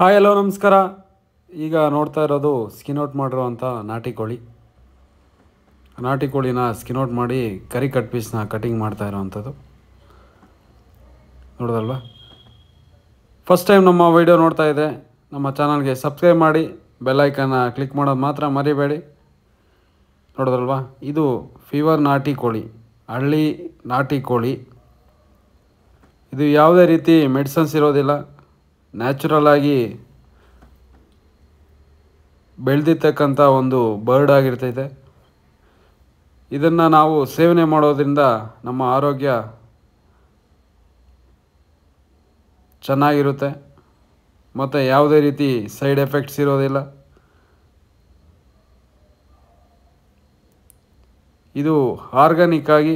hi hello ನಮಸ್ಕಾರ ಈಗ ನೋಡ್ತಾ ಇರೋದು ಸ್ಕಿನ್ ಔಟ್ ಮಾಡಿರುವಂಥ ನಾಟಿ ಕೋಳಿ ನಾಟಿ ಕೋಳಿನ ಸ್ಕಿನ್ ಔಟ್ ಮಾಡಿ ಕರಿ ಕಟ್ ಪೀಸ್ನ ಕಟಿಂಗ್ ಮಾಡ್ತಾ ಇರೋವಂಥದ್ದು ನೋಡೋದಲ್ವ ಫಸ್ಟ್ ಟೈಮ್ ನಮ್ಮ ವೀಡಿಯೋ ನೋಡ್ತಾ ಇದೆ ನಮ್ಮ ಚಾನಲ್ಗೆ ಸಬ್ಸ್ಕ್ರೈಬ್ ಮಾಡಿ ಬೆಲ್ಲೈಕನ್ನ ಕ್ಲಿಕ್ ಮಾಡೋದು ಮಾತ್ರ ಮರಿಬೇಡಿ ನೋಡೋದಲ್ವ ಇದು ಫೀವರ್ ನಾಟಿ ಕೋಳಿ ಹಳ್ಳಿ ನಾಟಿ ಕೋಳಿ ಇದು ಯಾವುದೇ ರೀತಿ ಮೆಡಿಸನ್ಸ್ ಇರೋದಿಲ್ಲ ನ್ಯಾಚುರಲ್ ಆಗಿ ಬೆಳೆದಿರ್ತಕ್ಕಂಥ ಒಂದು ಬರ್ಡ್ ಆಗಿರ್ತೈತೆ ಇದನ್ನು ನಾವು ಸೇವನೆ ಮಾಡೋದ್ರಿಂದ ನಮ್ಮ ಆರೋಗ್ಯ ಚೆನ್ನಾಗಿರುತ್ತೆ ಮತ್ತು ಯಾವುದೇ ರೀತಿ ಸೈಡ್ ಎಫೆಕ್ಟ್ಸ್ ಇರೋದಿಲ್ಲ ಇದು ಆರ್ಗಾನಿಕ್ ಆಗಿ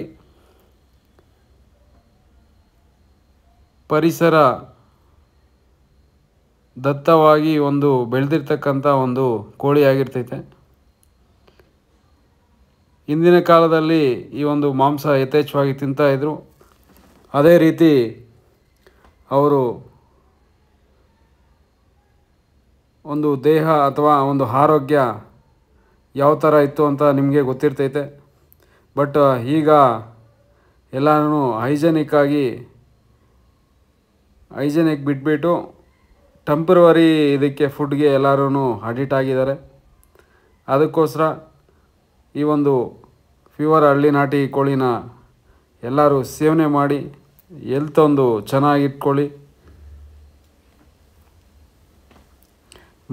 ಪರಿಸರ ದತ್ತವಾಗಿ ಒಂದು ಬೆಳೆದಿರ್ತಕ್ಕಂಥ ಒಂದು ಕೋಳಿ ಆಗಿರ್ತೈತೆ ಹಿಂದಿನ ಕಾಲದಲ್ಲಿ ಈ ಒಂದು ಮಾಂಸ ಯಥೇಚ್ಛವಾಗಿ ತಿಂತಾಯಿದ್ರು ಅದೇ ರೀತಿ ಅವರು ಒಂದು ದೇಹ ಅಥವಾ ಒಂದು ಆರೋಗ್ಯ ಯಾವ ಥರ ಇತ್ತು ಅಂತ ನಿಮಗೆ ಗೊತ್ತಿರ್ತೈತೆ ಬಟ್ ಈಗ ಎಲ್ಲನೂ ಹೈಜೆನಿಕ್ಕಾಗಿ ಹೈಜೆನಿಕ್ ಬಿಟ್ಬಿಟ್ಟು ಟೆಂಪ್ರವರಿ ಇದಕ್ಕೆ ಫುಡ್ಗೆ ಎಲ್ಲರೂ ಅಡಿಟ್ ಆಗಿದ್ದಾರೆ ಅದಕ್ಕೋಸ್ಕರ ಈ ಒಂದು ಫೀವರ್ ಹಳ್ಳಿ ನಾಟಿ ಕೋಳಿನ ಎಲ್ಲರೂ ಸೇವನೆ ಮಾಡಿ ಎಲ್ತ್ ಒಂದು ಚೆನ್ನಾಗಿಟ್ಕೊಳ್ಳಿ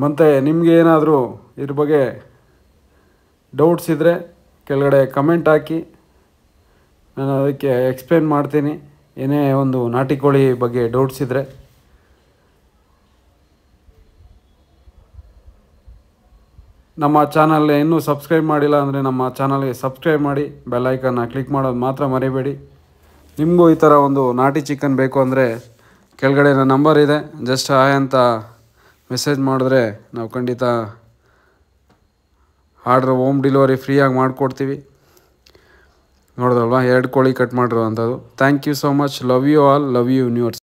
ಮತ್ತು ನಿಮಗೆ ಏನಾದರೂ ಇದ್ರ ಬಗ್ಗೆ ಡೌಟ್ಸ್ ಇದ್ದರೆ ಕೆಳಗಡೆ ಕಮೆಂಟ್ ಹಾಕಿ ನಾನು ಅದಕ್ಕೆ ಎಕ್ಸ್ಪ್ಲೇನ್ ಮಾಡ್ತೀನಿ ಏನೇ ಒಂದು ನಾಟಿ ಕೋಳಿ ಬಗ್ಗೆ ಡೌಟ್ಸ್ ಇದ್ದರೆ ನಮ್ಮ ಚಾನಲ್ ಇನ್ನೂ ಸಬ್ಸ್ಕ್ರೈಬ್ ಮಾಡಿಲ್ಲ ಅಂದರೆ ನಮ್ಮ ಚಾನಲ್ಗೆ ಸಬ್ಸ್ಕ್ರೈಬ್ ಮಾಡಿ ಬೆಲ್ಲೈಕನ್ನ ಕ್ಲಿಕ್ ಮಾಡೋದು ಮಾತ್ರ ಮರಿಬೇಡಿ ನಿಮಗೂ ಈ ಥರ ಒಂದು ನಾಟಿ ಚಿಕನ್ ಬೇಕು ಅಂದರೆ ಕೆಳಗಡೆ ನನ್ನ ನಂಬರ್ ಇದೆ ಜಸ್ಟ್ ಹಾಯ್ ಅಂತ ಮೆಸೇಜ್ ಮಾಡಿದ್ರೆ ನಾವು ಖಂಡಿತ ಆರ್ಡ್ರ್ ಹೋಮ್ ಡೆಲಿವರಿ ಫ್ರೀಯಾಗಿ ಮಾಡಿಕೊಡ್ತೀವಿ ನೋಡ್ದಲ್ವಾ ಎರಡು ಕೋಳಿ ಕಟ್ ಮಾಡಿರೋ ಅಂಥದ್ದು thank you so much love you all love you universe